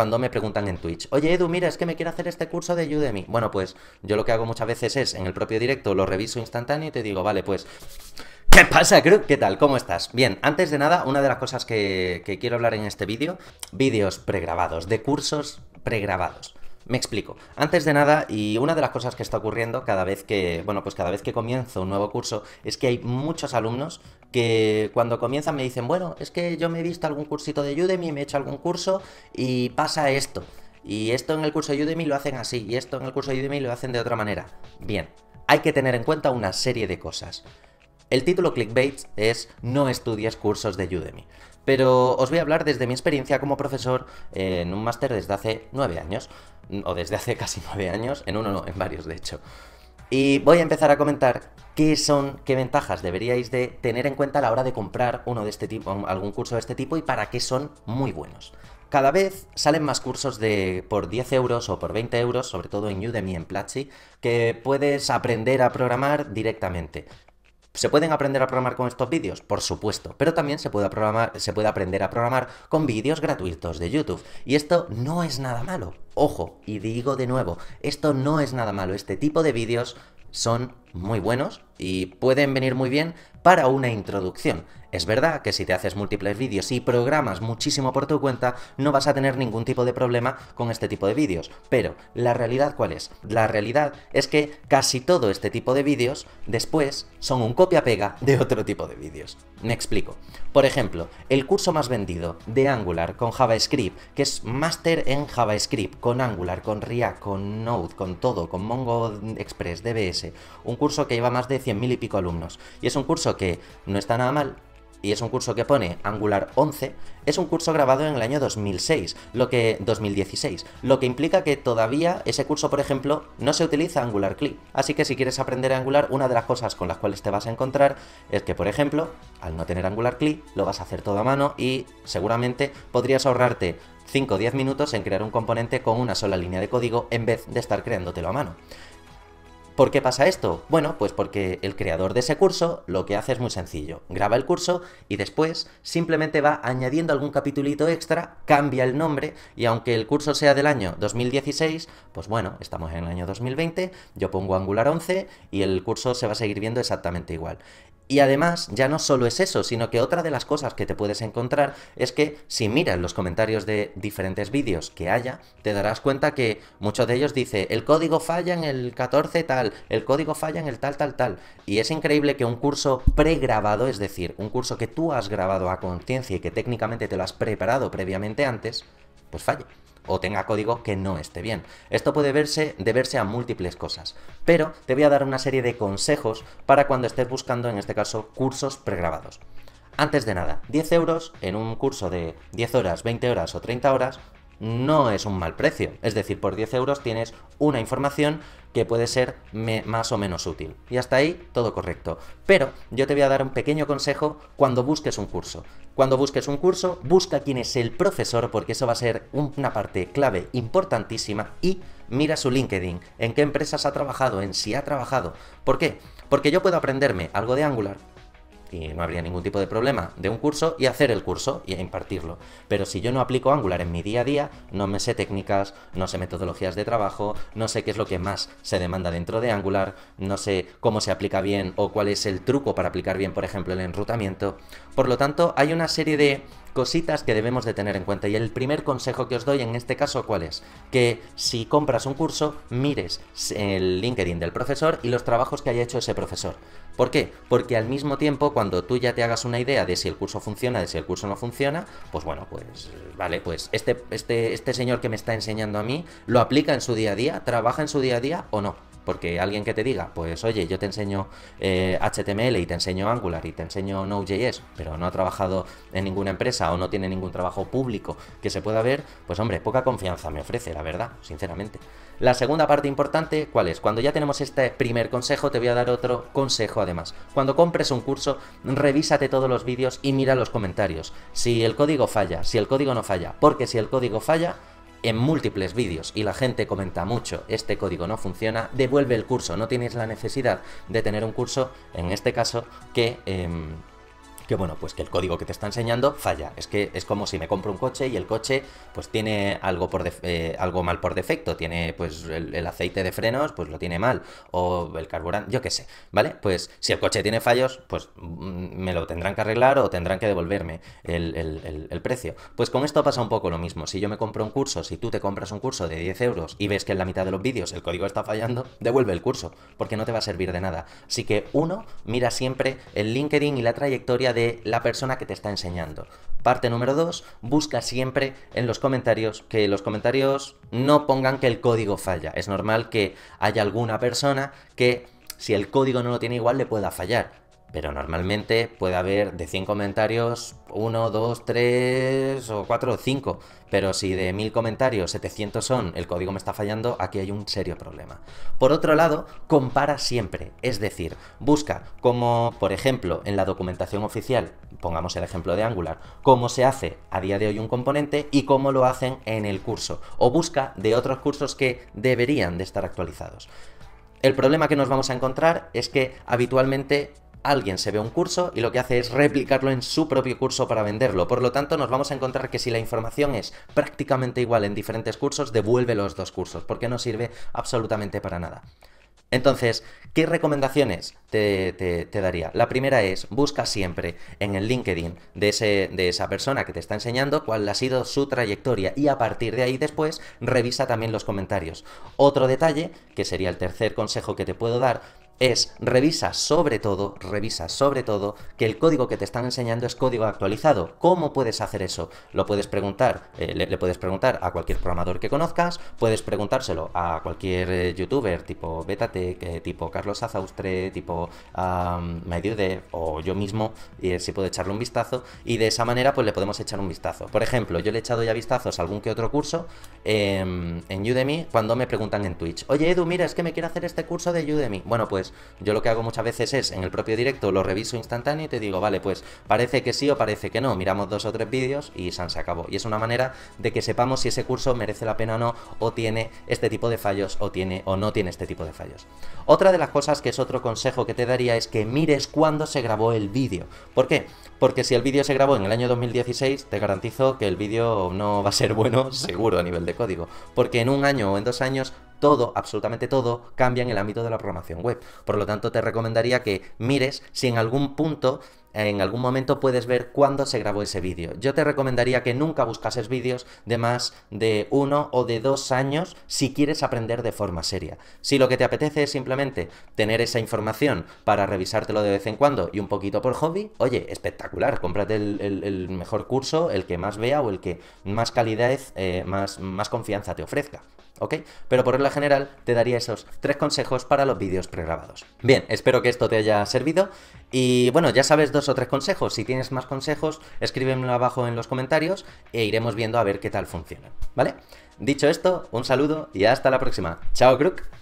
cuando me preguntan en Twitch, oye Edu, mira, es que me quiero hacer este curso de Udemy. Bueno, pues yo lo que hago muchas veces es en el propio directo lo reviso instantáneo y te digo, vale, pues ¿Qué pasa, Cruz? ¿Qué tal? ¿Cómo estás? Bien, antes de nada, una de las cosas que, que quiero hablar en este vídeo, vídeos pregrabados, de cursos pregrabados. Me explico. Antes de nada, y una de las cosas que está ocurriendo cada vez que, bueno, pues cada vez que comienzo un nuevo curso, es que hay muchos alumnos que cuando comienzan me dicen, bueno, es que yo me he visto algún cursito de Udemy, me he hecho algún curso y pasa esto. Y esto en el curso de Udemy lo hacen así, y esto en el curso de Udemy lo hacen de otra manera. Bien, hay que tener en cuenta una serie de cosas. El título clickbait es No estudies cursos de Udemy pero os voy a hablar desde mi experiencia como profesor en un máster desde hace nueve años, mm, o desde hace casi nueve años, en uno no, en varios de hecho. Y voy a empezar a comentar qué son, qué ventajas deberíais de tener en cuenta a la hora de comprar uno de este tipo, algún curso de este tipo y para qué son muy buenos. Cada vez salen más cursos de por 10 euros o por 20 euros, sobre todo en Udemy, en Platzi, que puedes aprender a programar directamente. ¿Se pueden aprender a programar con estos vídeos? Por supuesto, pero también se puede, aprender a programar con vídeos gratuitos de YouTube. Y esto no es nada malo. Ojo, y digo de nuevo, esto no es nada malo. Este tipo de vídeos son muy buenos y pueden venir muy bien para una introducción. Es verdad que si te haces múltiples vídeos y programas muchísimo por tu cuenta, no vas a tener ningún tipo de problema con este tipo de vídeos. Pero, ¿la realidad cuál es? La realidad es que casi todo este tipo de vídeos después son un copia-pega de otro tipo de vídeos. Me explico. Por ejemplo, el curso más vendido de Angular con JavaScript, que es Master en JavaScript, con Angular, con React, con Node, con todo, con Mongo Express, DBS, un curso que lleva más de 100.000 y pico alumnos. Y es un curso que no está nada mal, y es un curso que pone Angular 11, es un curso grabado en el año 2006, lo que 2016, lo que implica que todavía ese curso, por ejemplo, no se utiliza Angular CLI. Así que si quieres aprender Angular, una de las cosas con las cuales te vas a encontrar es que, por ejemplo, al no tener Angular CLI, lo vas a hacer todo a mano y seguramente podrías ahorrarte 5 o 10 minutos en crear un componente con una sola línea de código en vez de estar creándotelo a mano. ¿Por qué pasa esto? Bueno, pues porque el creador de ese curso lo que hace es muy sencillo. Graba el curso y después simplemente va añadiendo algún capitulito extra, cambia el nombre y aunque el curso sea del año 2016, pues bueno, estamos en el año 2020, yo pongo Angular 11 y el curso se va a seguir viendo exactamente igual. Y además, ya no solo es eso, sino que otra de las cosas que te puedes encontrar es que si miras los comentarios de diferentes vídeos que haya, te darás cuenta que muchos de ellos dice el código falla en el 14 tal, el código falla en el tal, tal, tal. Y es increíble que un curso pregrabado, es decir, un curso que tú has grabado a conciencia y que técnicamente te lo has preparado previamente antes, pues falle o tenga código que no esté bien. Esto puede verse, deberse a múltiples cosas, pero te voy a dar una serie de consejos para cuando estés buscando, en este caso, cursos pregrabados. Antes de nada, 10 euros en un curso de 10 horas, 20 horas o 30 horas no es un mal precio. Es decir, por 10 euros tienes una información que puede ser más o menos útil. Y hasta ahí todo correcto. Pero yo te voy a dar un pequeño consejo cuando busques un curso. Cuando busques un curso, busca quién es el profesor porque eso va a ser una parte clave importantísima y mira su LinkedIn, en qué empresas ha trabajado, en si ha trabajado. ¿Por qué? Porque yo puedo aprenderme algo de Angular, y no habría ningún tipo de problema, de un curso y hacer el curso y impartirlo. Pero si yo no aplico Angular en mi día a día, no me sé técnicas, no sé metodologías de trabajo, no sé qué es lo que más se demanda dentro de Angular, no sé cómo se aplica bien o cuál es el truco para aplicar bien, por ejemplo, el enrutamiento. Por lo tanto, hay una serie de cositas que debemos de tener en cuenta. Y el primer consejo que os doy en este caso, ¿cuál es? Que si compras un curso, mires el LinkedIn del profesor y los trabajos que haya hecho ese profesor. ¿Por qué? Porque al mismo tiempo, cuando tú ya te hagas una idea de si el curso funciona, de si el curso no funciona, pues bueno, pues vale, pues este, este, este señor que me está enseñando a mí, ¿lo aplica en su día a día? ¿Trabaja en su día a día o no? Porque alguien que te diga, pues oye, yo te enseño HTML eh, y te enseño Angular y te enseño Node.js, pero no ha trabajado en ninguna empresa o no tiene ningún trabajo público que se pueda ver, pues hombre, poca confianza me ofrece, la verdad, sinceramente. La segunda parte importante, ¿cuál es? Cuando ya tenemos este primer consejo, te voy a dar otro consejo además. Cuando compres un curso, revísate todos los vídeos y mira los comentarios. Si el código falla, si el código no falla, porque si el código falla, en múltiples vídeos y la gente comenta mucho, este código no funciona, devuelve el curso, no tienes la necesidad de tener un curso, en este caso, que... Em, que bueno, pues que el código que te está enseñando falla. Es que es como si me compro un coche y el coche pues tiene algo, por eh, algo mal por defecto, tiene pues el, aceite de frenos pues lo tiene mal o el carburante, yo qué sé, ¿vale? Pues si el coche tiene fallos, pues mm, me lo tendrán que arreglar o tendrán que devolverme el, el precio. Pues con esto pasa un poco lo mismo. Si yo me compro un curso, si tú te compras un curso de 10 euros y ves que en la mitad de los vídeos el código está fallando, devuelve el curso, porque no te va a servir de nada. Así que uno, mira siempre el LinkedIn y la trayectoria de la persona que te está enseñando. Parte número dos, busca siempre en los comentarios que los comentarios no pongan que el código falla. Es normal que haya alguna persona que si el código no lo tiene igual le pueda fallar. Pero normalmente puede haber de 100 comentarios 1, 2, 3 o 4 o 5. Pero si de 1000 comentarios 700 son el código me está fallando, aquí hay un serio problema. Por otro lado, compara siempre. Es decir, busca como, por ejemplo, en la documentación oficial, pongamos el ejemplo de Angular, cómo se hace a día de hoy un componente y cómo lo hacen en el curso. O busca de otros cursos que deberían de estar actualizados. El problema que nos vamos a encontrar es que habitualmente alguien se ve un curso y lo que hace es replicarlo en su propio curso para venderlo. Por lo tanto, nos vamos a encontrar que si la información es prácticamente igual en diferentes cursos, devuelve los dos cursos, porque no sirve absolutamente para nada. Entonces, ¿qué recomendaciones te, daría? La primera es, busca siempre en el LinkedIn de, de esa persona que te está enseñando cuál ha sido su trayectoria y a partir de ahí después revisa también los comentarios. Otro detalle, que sería el tercer consejo que te puedo dar, es revisa sobre todo, revisa sobre todo que el código que te están enseñando es código actualizado. ¿Cómo puedes hacer eso? Lo puedes preguntar, eh, le, puedes preguntar a cualquier programador que conozcas, puedes preguntárselo a cualquier eh, youtuber tipo Betatec, eh, tipo Carlos Azaustre, tipo medio de o yo mismo, y si puedo echarle un vistazo, y de esa manera pues le podemos echar un vistazo. Por ejemplo, yo le he echado ya vistazos a algún que otro curso em, en Udemy cuando me preguntan en Twitch, oye Edu, mira, es que me quiero hacer este curso de Udemy. Bueno, pues yo lo que hago muchas veces es, en el propio directo, lo reviso instantáneo y te digo, vale, pues parece que sí o parece que no. Miramos dos o tres vídeos y se acabó. Y es una manera de que sepamos si ese curso merece la pena o no, o tiene este tipo de fallos, o tiene o no tiene este tipo de fallos. Otra de las cosas que es otro consejo que te daría es que mires cuándo se grabó el vídeo. ¿Por qué? Porque si el vídeo se grabó en el año 2016, te garantizo que el vídeo no va a ser bueno, seguro, a nivel de código. Porque en un año o en dos años todo, absolutamente todo, cambia en el ámbito de la programación web. Por lo tanto, te recomendaría que mires si en algún punto en algún momento puedes ver cuándo se grabó ese vídeo. Yo te recomendaría que nunca buscases vídeos de más de uno o de dos años si quieres aprender de forma seria. Si lo que te apetece es simplemente tener esa información para revisártelo de vez en cuando y un poquito por hobby, oye, espectacular, cómprate el, mejor curso, el que más vea o el que más calidad, eh, más, más confianza te ofrezca. ¿ok? Pero por regla general te daría esos tres consejos para los vídeos pregrabados. Bien, espero que esto te haya servido y bueno, ya sabes dos o tres consejos. Si tienes más consejos, escríbemelo abajo en los comentarios e iremos viendo a ver qué tal funciona. ¿Vale? Dicho esto, un saludo y hasta la próxima. Chao, Crook.